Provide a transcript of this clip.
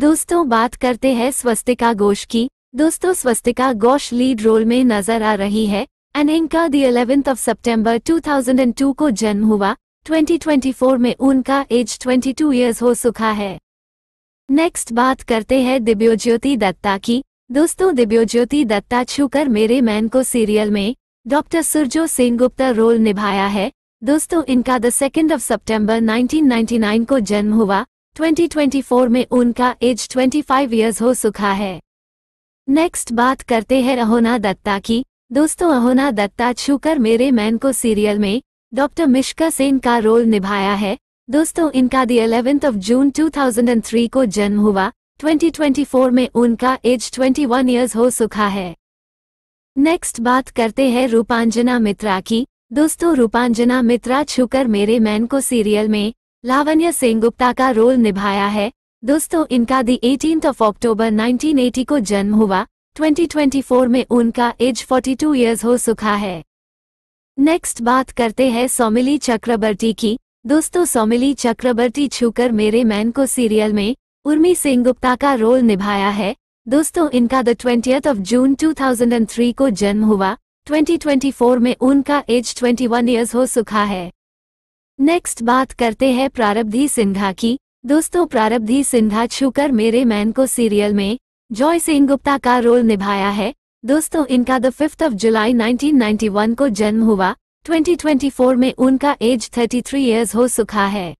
दोस्तों बात करते हैं स्वस्तिका घोष की दोस्तों स्वस्तिका घोष लीड रोल में नजर आ रही है अनिंका दी इलेवेंथ ऑफ सितंबर 2002 को जन्म हुआ 2024 में उनका एज 22 इयर्स हो सुखा है नेक्स्ट बात करते हैं दिव्योज्योति दत्ता की दोस्तों दिव्योज्योति दत्ता छूकर मेरे मैन को सीरियल में डॉक्टर सुरजो सिंह गुप्ता रोल निभाया है दोस्तों इनका द सेकेंड ऑफ सितंबर 1999 को जन्म हुआ 2024 में उनका एज 25 इयर्स हो सुखा है नेक्स्ट बात करते हैं अहोना दत्ता की दोस्तों अहोना दत्ता छूकर मेरे मैन को सीरियल में डॉक्टर मिश्का सेन का रोल निभाया है दोस्तों इनका दी एलेवेंथ ऑफ जून 2003 को जन्म हुआ 2024 में उनका एज 21 इयर्स हो सुखा है नेक्स्ट बात करते हैं रूपांजना मित्रा की दोस्तों रूपांजना मित्रा छूकर मेरे मैन को सीरियल में लावण्य गुप्ता का रोल निभाया है दोस्तों इनका दी एटीन ऑफ अक्टूबर 1980 को जन्म हुआ 2024 में उनका एज 42 इयर्स हो सुखा है नेक्स्ट बात करते हैं सोमिली चक्रवर्ती की दोस्तों सोमिली चक्रवर्ती छूकर मेरे मैन को सीरियल में उर्मी गुप्ता का रोल निभाया है दोस्तों इनका द ट्वेंटी ऑफ जून 2003 को जन्म हुआ 2024 में उनका एज 21 इयर्स हो सुखा है नेक्स्ट बात करते हैं प्रारब्धि सिन्हा की दोस्तों प्रारब्धि सिन्हा छूकर मेरे मैन को सीरियल में जॉय सिंह गुप्ता का रोल निभाया है दोस्तों इनका द फिफ्थ ऑफ जुलाई 1991 को जन्म हुआ 2024 में उनका एज 33 इयर्स हो सुखा है